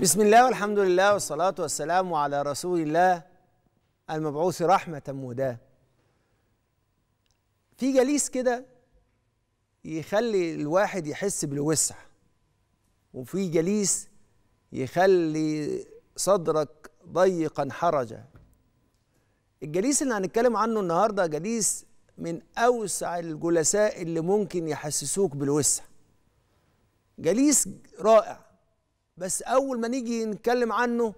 بسم الله والحمد لله والصلاة والسلام على رسول الله المبعوث رحمة مهداة في جليس كده يخلي الواحد يحس بالوسع وفي جليس يخلي صدرك ضيقا حرجا الجليس اللي هنتكلم عنه النهارده جليس من أوسع الجلساء اللي ممكن يحسسوك بالوسع جليس رائع بس اول ما نيجي نتكلم عنه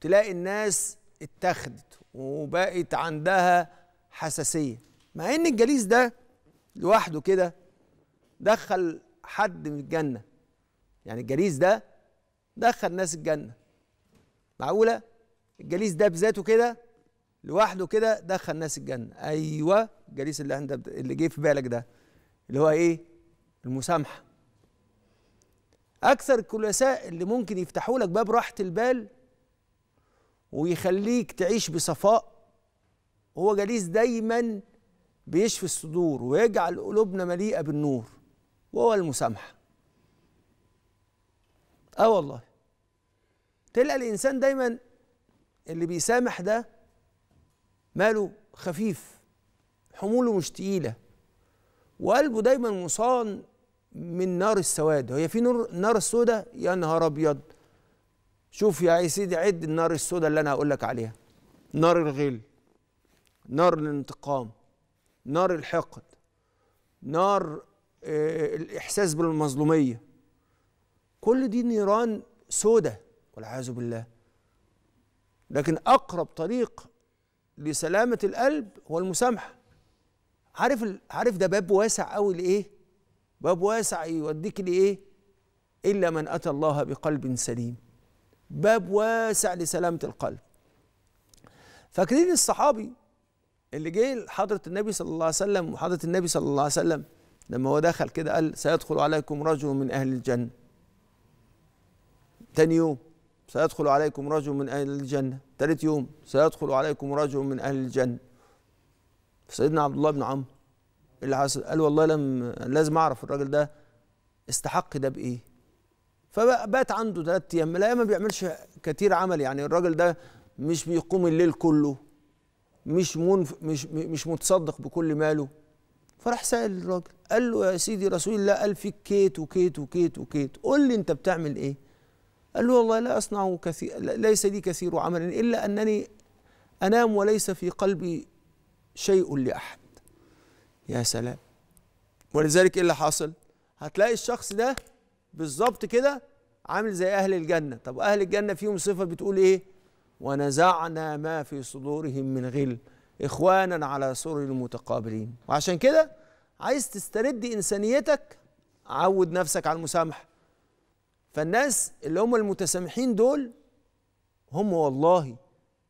تلاقي الناس اتخذت وبقت عندها حساسيه مع ان الجليس ده لوحده كده دخل حد من الجنه يعني الجليس ده دخل ناس الجنه معقوله الجليس ده بذاته كده لوحده كده دخل ناس الجنه ايوه الجليس اللي انت اللي جه في بالك ده اللي هو ايه المسامحه اكثر الكلاساء اللي ممكن يفتحوا لك باب راحه البال ويخليك تعيش بصفاء هو جليس دايما بيشفي الصدور ويجعل قلوبنا مليئه بالنور وهو المسامحه اه والله تلقى الانسان دايما اللي بيسامح ده ماله خفيف حموله مش تقيله وقلبه دايما مصان من نار السواد هي في نور نار السوداء يا نهار ابيض شوف يا سيدي عد النار السوداء اللي انا هقول لك عليها نار الغل نار الانتقام نار الحقد نار آه، الاحساس بالمظلوميه كل دي نيران سودة والعياذ بالله لكن اقرب طريق لسلامه القلب هو المسامحه عارف عارف ده باب واسع قوي لايه باب واسع يوديك لايه الا من اتى الله بقلب سليم باب واسع لسلامه القلب فاكرين الصحابي اللي جه لحضره النبي صلى الله عليه وسلم وحضره النبي صلى الله عليه وسلم لما هو دخل كده قال سيدخل عليكم رجل من اهل الجنه تاني يوم سيدخل عليكم رجل من اهل الجنه تالت يوم سيدخل عليكم رجل من اهل الجنه سيدنا عبد الله بن عمرو اللي حصل قال والله لم لازم اعرف الراجل ده استحق ده بايه فبات عنده ثلاث ايام لا ما بيعملش كتير عمل يعني الراجل ده مش بيقوم الليل كله مش منف مش مش متصدق بكل ماله فراح سأل الراجل قال له يا سيدي رسول الله قال فيك كيت وكيت وكيت وكيت قول لي انت بتعمل ايه قال له والله لا اصنع كثير ليس لي كثير عمل الا انني انام وليس في قلبي شيء لاحد يا سلام ولذلك ايه اللي حاصل هتلاقي الشخص ده بالظبط كده عامل زي اهل الجنه طب اهل الجنه فيهم صفه بتقول ايه ونزعنا ما في صدورهم من غل اخوانا على سرر المتقابلين وعشان كده عايز تسترد انسانيتك عود نفسك على المسامحه فالناس اللي هم المتسامحين دول هم والله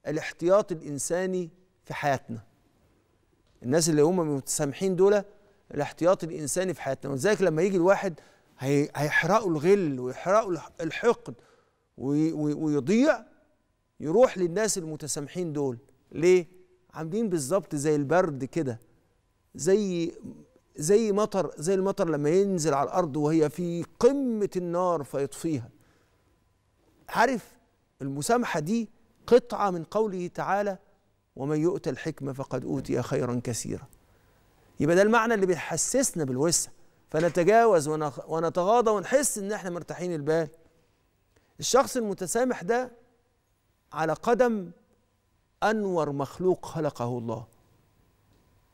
الاحتياط الانساني في حياتنا الناس اللي هم متسامحين دول الاحتياط الانساني في حياتنا ولذلك لما يجي الواحد هيحرقوا الغل ويحرقوا الحقد ويضيع يروح للناس المتسامحين دول ليه عاملين بالظبط زي البرد كده زي زي مطر زي المطر لما ينزل على الارض وهي في قمه النار فيطفيها عارف المسامحه دي قطعه من قوله تعالى ومن يؤت الحكمة فقد أوتي خيرا كثيرا يبقى ده المعنى اللي بيحسسنا بالوسع فنتجاوز ونتغاضى ونحس ان احنا مرتاحين البال الشخص المتسامح ده على قدم انور مخلوق خلقه الله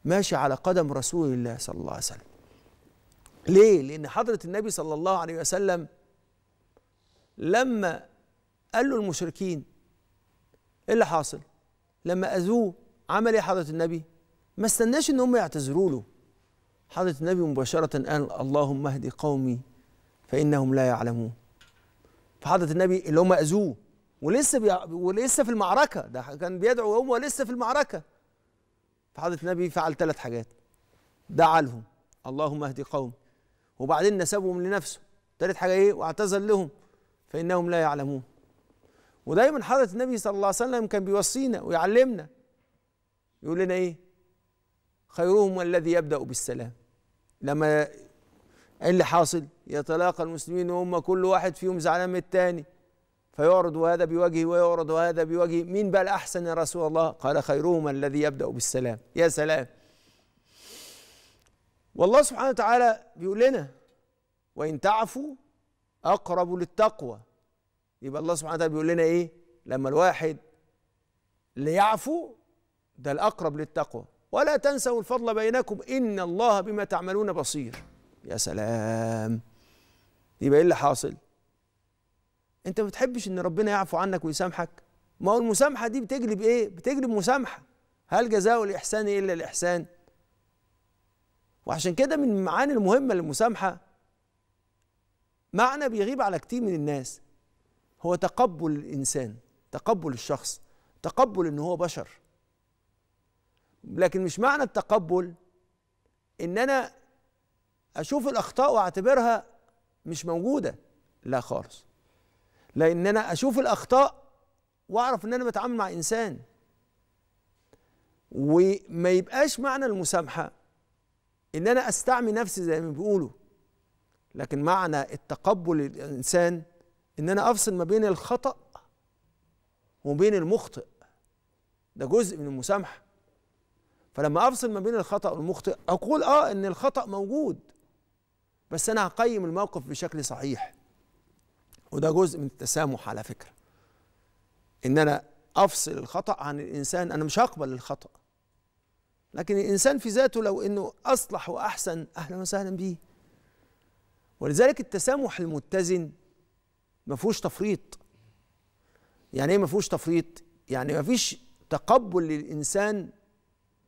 ماشي على قدم رسول الله صلى الله عليه وسلم ليه لان حضره النبي صلى الله عليه وسلم لما قال له المشركين ايه اللي حاصل لما اذوه عمل ايه حضره النبي؟ ما استناش ان هم يعتذروا له حضره النبي مباشره قال اللهم اهد قومي فانهم لا يعلمون فحضره النبي اللي هم اذوه ولسه بي... ولسه في المعركه ده كان بيدعو وهو لسه في المعركه فحضره النبي فعل ثلاث حاجات دعا لهم اللهم اهد قومي وبعدين نسبهم لنفسه ثالث حاجه ايه واعتذر لهم فانهم لا يعلمون ودايما حضرة النبي صلى الله عليه وسلم كان بيوصينا ويعلمنا يقول لنا ايه خيرهم الذي يبدأ بالسلام لما ايه اللي حاصل يتلاقى المسلمين وهم كل واحد فيهم زعلان من الثاني فيعرض هذا بوجهه ويعرض هذا بوجهه مين بقى الأحسن يا رسول الله قال خيرهم الذي يبدأ بالسلام يا سلام والله سبحانه وتعالى بيقول لنا وإن تعفوا أقرب للتقوى يبقى الله سبحانه وتعالى بيقول لنا ايه لما الواحد ليعفو ده الاقرب للتقوى ولا تنسوا الفضل بينكم ان الله بما تعملون بصير يا سلام يبقى ايه اللي حاصل انت ما بتحبش ان ربنا يعفو عنك ويسامحك ما هو المسامحه دي بتجلب ايه بتجلب مسامحه هل جزاء الاحسان الا الاحسان وعشان كده من المعاني المهمه للمسامحه معنى بيغيب على كتير من الناس هو تقبل الانسان تقبل الشخص تقبل ان هو بشر لكن مش معنى التقبل ان انا اشوف الاخطاء واعتبرها مش موجوده لا خالص لان انا اشوف الاخطاء واعرف ان انا بتعامل مع انسان وما يبقاش معنى المسامحه ان انا استعمي نفسي زي ما بيقولوا لكن معنى التقبل الانسان ان انا افصل ما بين الخطا وبين المخطئ ده جزء من المسامحه فلما افصل ما بين الخطا والمخطئ اقول اه ان الخطا موجود بس انا هقيم الموقف بشكل صحيح وده جزء من التسامح على فكره ان انا افصل الخطا عن الانسان انا مش هقبل الخطا لكن الانسان في ذاته لو انه اصلح واحسن اهلا وسهلا بيه ولذلك التسامح المتزن ما فيهوش تفريط يعني ايه ما فيهوش تفريط يعني ما فيش تقبل للانسان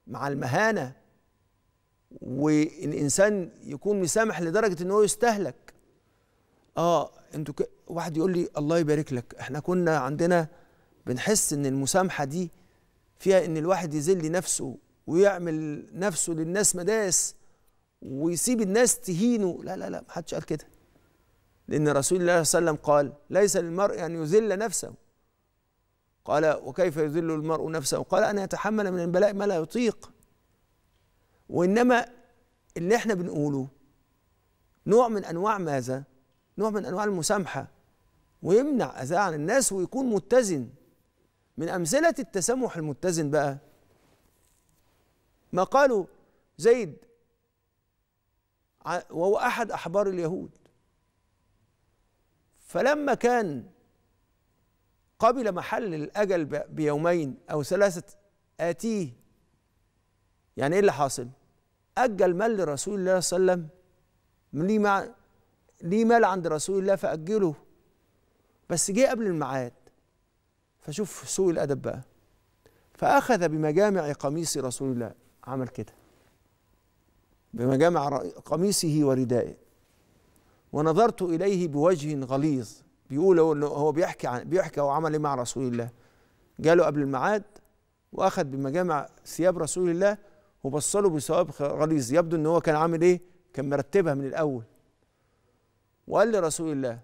مع المهانه والانسان يكون مسامح لدرجه ان هو يستهلك اه انتوا ك... واحد يقول لي الله يبارك لك احنا كنا عندنا بنحس ان المسامحه دي فيها ان الواحد يذل نفسه ويعمل نفسه للناس مداس ويسيب الناس تهينه لا لا لا محدش قال كده لأن رسول الله صلى الله عليه وسلم قال ليس للمرء أن يذل نفسه قال وكيف يذل المرء نفسه قال أن يتحمل من البلاء ما لا يطيق وإنما اللي احنا بنقوله نوع من أنواع ماذا؟ نوع من أنواع المسامحة ويمنع أذى عن الناس ويكون متزن من أمثلة التسامح المتزن بقى ما قالوا زيد وهو أحد أحبار اليهود فلما كان قبل محل الأجل بيومين أو ثلاثة آتيه يعني إيه اللي حاصل؟ أجل مال لرسول الله صلى الله عليه وسلم ليه مال عند رسول الله فأجله بس جه قبل الميعاد فشوف سوء الأدب بقى فأخذ بمجامع قميص رسول الله عمل كده بمجامع قميصه وردائه ونظرت اليه بوجه غليظ بيقول هو هو بيحكي عن بيحكي هو عمل ايه مع رسول الله جاله قبل الميعاد واخذ بمجامع ثياب رسول الله وبص له بثواب غليظ يبدو ان هو كان عامل ايه كان مرتبها من الاول وقال لرسول الله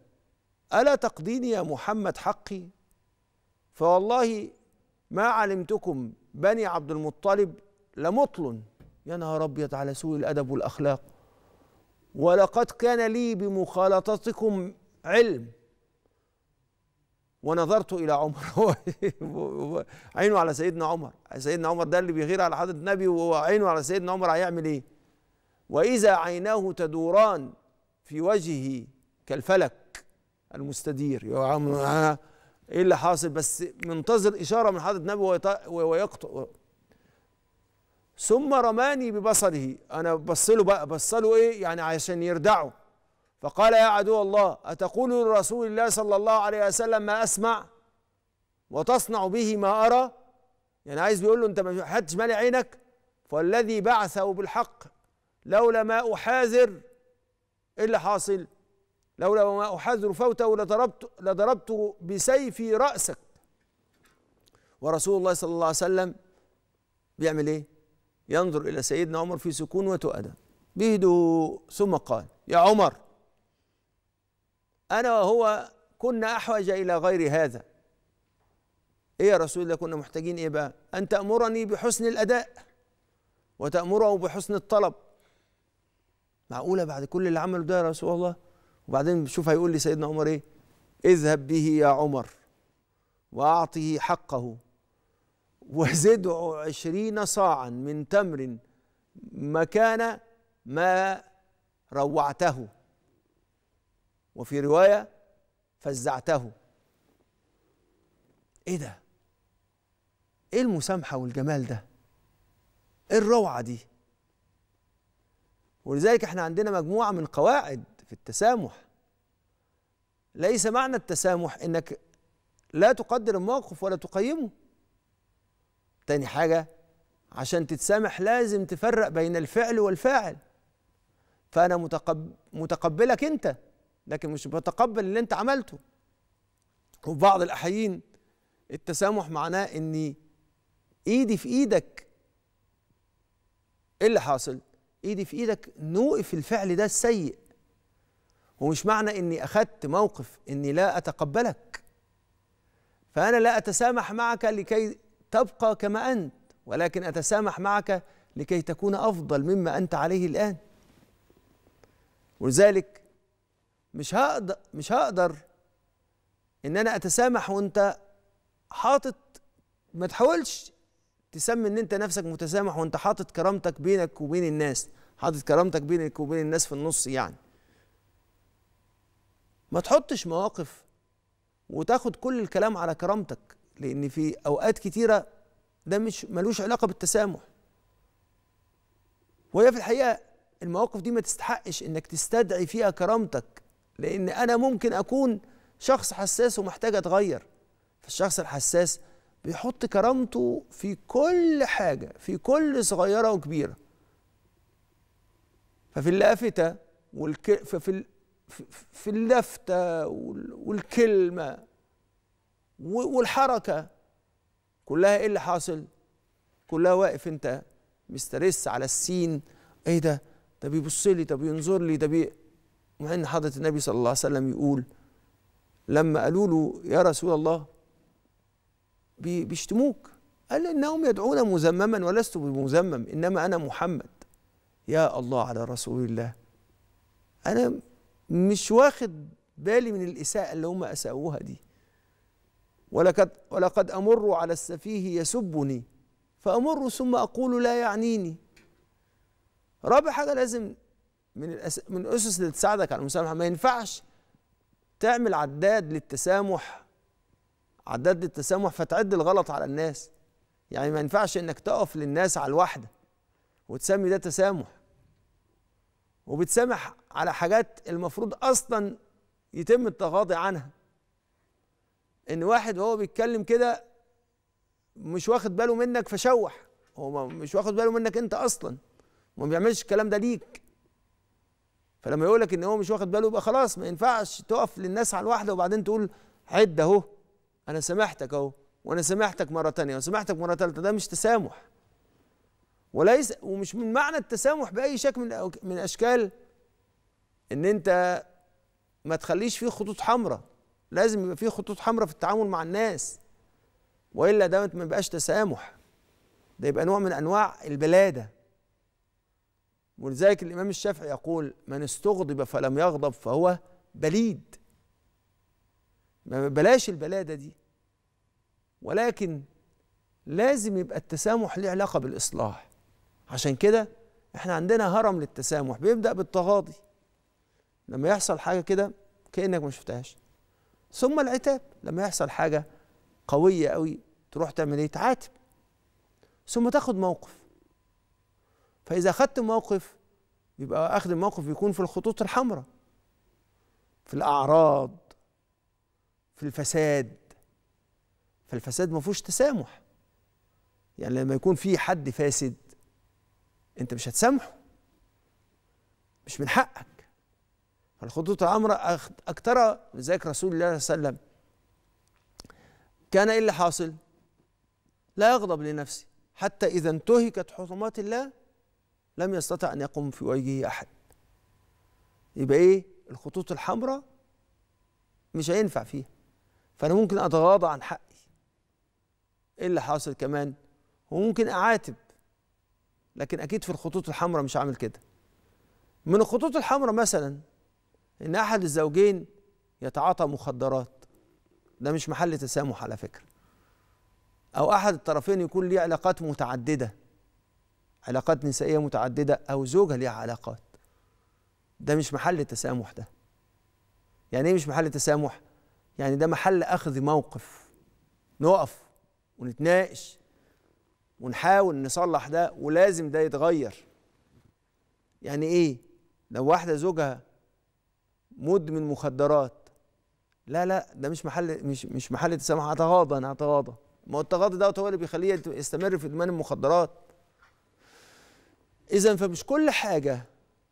الا تقضيني يا محمد حقي فوالله ما علمتكم بني عبد المطلب لمطل يا نهار ابيض على سوء الادب والاخلاق ولقد كان لي بمخالطتكم علم ونظرت الى عمر عينه على سيدنا عمر سيدنا عمر ده اللي بيغير على حضره النبي وهو عينه على سيدنا عمر هيعمل ايه واذا عيناه تدوران في وجهه كالفلك المستدير يا عم آه، ايه اللي حاصل بس منتظر اشاره من حضره النبي ويقطع ثم رماني ببصره انا بصله بقى بصله ايه يعني عشان يردعه فقال يا عدو الله اتقول لرسول الله صلى الله عليه وسلم ما اسمع وتصنع به ما ارى يعني عايز بيقول له انت ما حدش مالي عينك فالذي بعثه بالحق لولا ما احاذر ايه اللي حاصل لولا ما احاذر فوته لضربت لضربت بسيفي راسك ورسول الله صلى الله عليه وسلم بيعمل ايه ينظر إلى سيدنا عمر في سكون وتؤدب بهدوء ثم قال يا عمر أنا وهو كنا أحوج إلى غير هذا إيه يا رسول الله كنا محتاجين إيه بقى أن تأمرني بحسن الأداء وتأمره بحسن الطلب معقولة بعد كل اللي عمله ده يا رسول الله وبعدين شوف هيقول لي سيدنا عمر إيه اذهب به يا عمر وأعطه حقه وزد عشرين صاعا من تمر مكان ما روعته وفي رواية فزعته ايه ده ايه المسامحة والجمال ده ايه الروعة دي ولذلك احنا عندنا مجموعة من قواعد في التسامح ليس معنى التسامح انك لا تقدر الموقف ولا تقيمه تاني حاجة عشان تتسامح لازم تفرق بين الفعل والفاعل فأنا متقب متقبلك أنت لكن مش بتقبل اللي أنت عملته وفي بعض الأحيان التسامح معناه إني إيدي في إيدك إيه اللي حاصل؟ إيدي في إيدك نوقف الفعل ده السيء ومش معنى إني أخدت موقف إني لا أتقبلك فأنا لا أتسامح معك لكي تبقى كما أنت ولكن أتسامح معك لكي تكون أفضل مما أنت عليه الآن ولذلك مش هقدر مش هقدر إن أنا أتسامح وأنت حاطط ما تحاولش تسمي إن أنت نفسك متسامح وأنت حاطط كرامتك بينك وبين الناس حاطط كرامتك بينك وبين الناس في النص يعني ما تحطش مواقف وتاخد كل الكلام على كرامتك لأن في أوقات كتيرة ده مش ملوش علاقة بالتسامح وهي في الحقيقة المواقف دي ما تستحقش إنك تستدعي فيها كرامتك لأن أنا ممكن أكون شخص حساس ومحتاج أتغير فالشخص الحساس بيحط كرامته في كل حاجة في كل صغيرة وكبيرة ففي اللافتة والك... ففي ال... في اللفته والكلمة والحركه كلها ايه اللي حاصل؟ كلها واقف انت مسترس على السين ايه ده؟ ده بيبص لي ده بينظر لي ده بي مع ان حضره النبي صلى الله عليه وسلم يقول لما قالوا له يا رسول الله بيشتموك قال انهم يدعون مذمما ولست بمذمم انما انا محمد يا الله على رسول الله انا مش واخد بالي من الاساءه اللي هم اساووها دي ولقد ولقد امر على السفيه يسبني فامر ثم اقول لا يعنيني رابع حاجه لازم من الأس... من الاسس اللي تساعدك على المسامحه ما ينفعش تعمل عداد للتسامح عداد للتسامح فتعد الغلط على الناس يعني ما ينفعش انك تقف للناس على الواحده وتسمي ده تسامح وبتسامح على حاجات المفروض اصلا يتم التغاضي عنها ان واحد وهو بيتكلم كده مش واخد باله منك فشوح هو مش واخد باله منك انت اصلا ما بيعملش الكلام ده ليك فلما يقول لك ان هو مش واخد باله يبقى خلاص ما ينفعش تقف للناس على الواحده وبعدين تقول عد اهو انا سامحتك اهو وانا سامحتك مره ثانيه وسامحتك مره ثالثه ده مش تسامح وليس ومش من معنى التسامح باي شكل من من اشكال ان انت ما تخليش فيه خطوط حمراء لازم يبقى في خطوط حمراء في التعامل مع الناس والا ده ما يبقاش تسامح ده يبقى نوع من انواع البلاده ولذلك الامام الشافعي يقول من استغضب فلم يغضب فهو بليد ما بلاش البلاده دي ولكن لازم يبقى التسامح له علاقه بالاصلاح عشان كده احنا عندنا هرم للتسامح بيبدا بالتغاضي لما يحصل حاجه كده كانك ما شفتهاش ثم العتاب لما يحصل حاجة قوية قوي تروح تعمل ايه تعاتب ثم تاخد موقف فإذا أخدت موقف يبقى أخذ الموقف يكون في الخطوط الحمراء في الأعراض في الفساد فالفساد ما فيهوش تسامح يعني لما يكون في حد فاسد انت مش هتسامحه مش من حقك فالخطوط الحمراء أكثرها ذلك رسول الله صلى الله عليه وسلم كان إيه اللي حاصل؟ لا يغضب لنفسه حتى إذا انتهكت حرمات الله لم يستطع أن يقوم في وجهه أحد يبقى إيه؟ الخطوط الحمراء مش هينفع فيها فأنا ممكن أتغاضى عن حقي إيه اللي حاصل كمان؟ وممكن أعاتب لكن أكيد في الخطوط الحمراء مش هعمل كده من الخطوط الحمراء مثلا ان احد الزوجين يتعاطى مخدرات ده مش محل تسامح على فكره او احد الطرفين يكون ليه علاقات متعدده علاقات نسائيه متعدده او زوجها ليها علاقات ده مش محل تسامح ده يعني ايه مش محل تسامح يعني ده محل اخذ موقف نقف ونتناقش ونحاول نصلح ده ولازم ده يتغير يعني ايه لو واحده زوجها مدمن مخدرات لا لا ده مش محل مش مش محل تسامح هتغاضى انا هتغاضى ما هو التغاضي دوت هو اللي بيخليه يستمر في ادمان المخدرات اذا فمش كل حاجه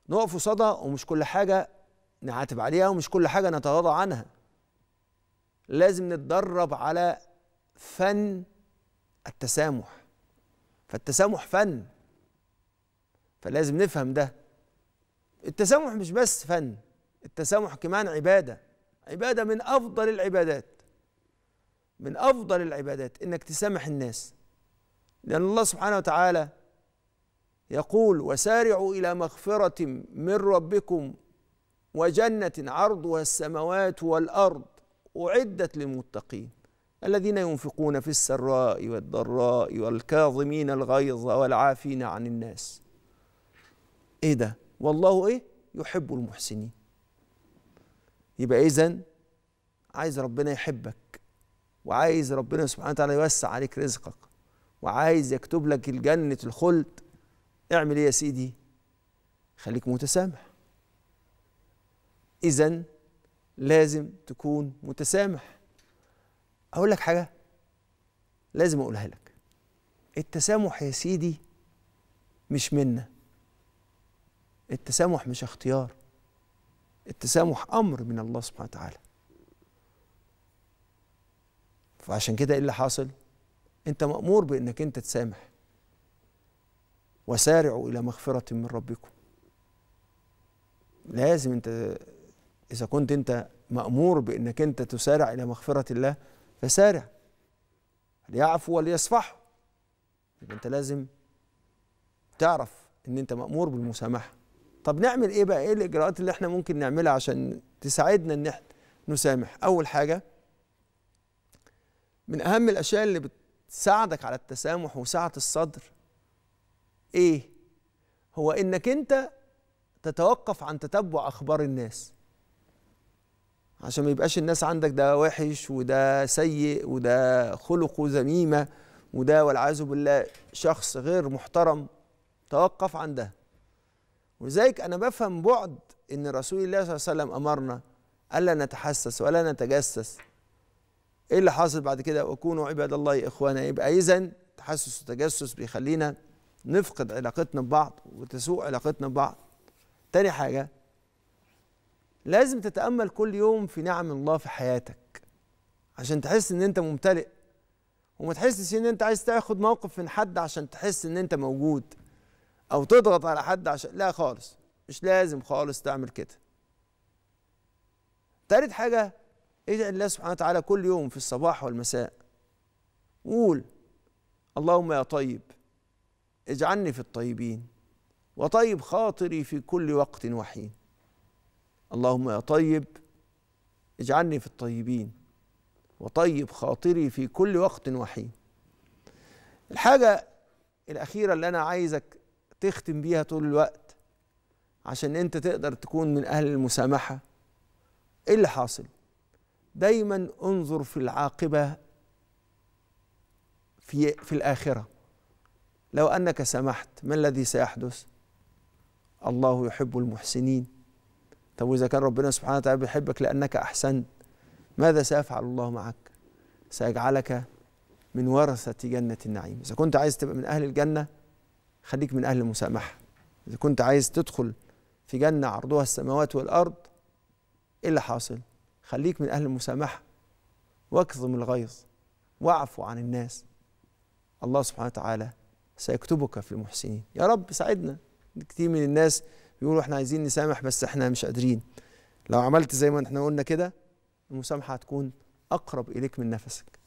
نقف قصادها ومش كل حاجه نعاتب عليها ومش كل حاجه نتغاضى عنها لازم نتدرب على فن التسامح فالتسامح فن فلازم نفهم ده التسامح مش بس فن التسامح كمان عباده عباده من افضل العبادات من افضل العبادات انك تسامح الناس لان الله سبحانه وتعالى يقول وسارعوا الى مغفره من ربكم وجنه عرضها السماوات والارض اعدت للمتقين الذين ينفقون في السراء والضراء والكاظمين الغيظ والعافين عن الناس ايه ده والله ايه يحب المحسنين يبقى إذا عايز ربنا يحبك وعايز ربنا سبحانه وتعالى يوسع عليك رزقك وعايز يكتب لك الجنة الخلد اعمل ايه يا سيدي خليك متسامح اذا لازم تكون متسامح اقول لك حاجه لازم اقولها لك التسامح يا سيدي مش منا التسامح مش اختيار التسامح امر من الله سبحانه وتعالى فعشان كده ايه اللي حاصل انت مامور بانك انت تسامح وسارعوا الى مغفره من ربكم لازم انت اذا كنت انت مامور بانك انت تسارع الى مغفره الله فسارع ليعفو وليصفحوا يبقى انت لازم تعرف ان انت مامور بالمسامحه طب نعمل ايه بقى ايه الاجراءات اللي احنا ممكن نعملها عشان تساعدنا ان احنا نسامح اول حاجه من اهم الاشياء اللي بتساعدك على التسامح وسعه الصدر ايه هو انك انت تتوقف عن تتبع اخبار الناس عشان ما يبقاش الناس عندك ده وحش وده سيء وده خلقه ذميمه وده والعياذ بالله شخص غير محترم توقف عن ده ولذلك انا بفهم بعد ان رسول الله صلى الله عليه وسلم امرنا الا نتحسس ولا نتجسس ايه اللي حاصل بعد كده وكونوا عباد الله اخوانا يبقى اذا تحسس وتجسس بيخلينا نفقد علاقتنا ببعض وتسوء علاقتنا ببعض تاني حاجه لازم تتامل كل يوم في نعم الله في حياتك عشان تحس ان انت ممتلئ وما تحسش ان انت عايز تاخد موقف من حد عشان تحس ان انت موجود او تضغط على حد عشان لا خالص مش لازم خالص تعمل كده تالت حاجة ادعي الله سبحانه وتعالى كل يوم في الصباح والمساء قول اللهم يا طيب اجعلني في الطيبين وطيب خاطري في كل وقت وحين اللهم يا طيب اجعلني في الطيبين وطيب خاطري في كل وقت وحين الحاجة الأخيرة اللي أنا عايزك تختم بيها طول الوقت عشان انت تقدر تكون من اهل المسامحه ايه اللي حاصل دايما انظر في العاقبه في في الاخره لو انك سمحت ما الذي سيحدث الله يحب المحسنين طب واذا كان ربنا سبحانه وتعالى بيحبك لانك احسنت ماذا سيفعل الله معك سيجعلك من ورثه جنه النعيم اذا كنت عايز تبقى من اهل الجنه خليك من أهل المسامحة إذا كنت عايز تدخل في جنة عرضها السماوات والأرض إيه اللي حاصل؟ خليك من أهل المسامحة واكظم الغيظ واعفو عن الناس الله سبحانه وتعالى سيكتبك في المحسنين يا رب ساعدنا كتير من الناس بيقولوا احنا عايزين نسامح بس احنا مش قادرين لو عملت زي ما احنا قلنا كده المسامحة هتكون أقرب إليك من نفسك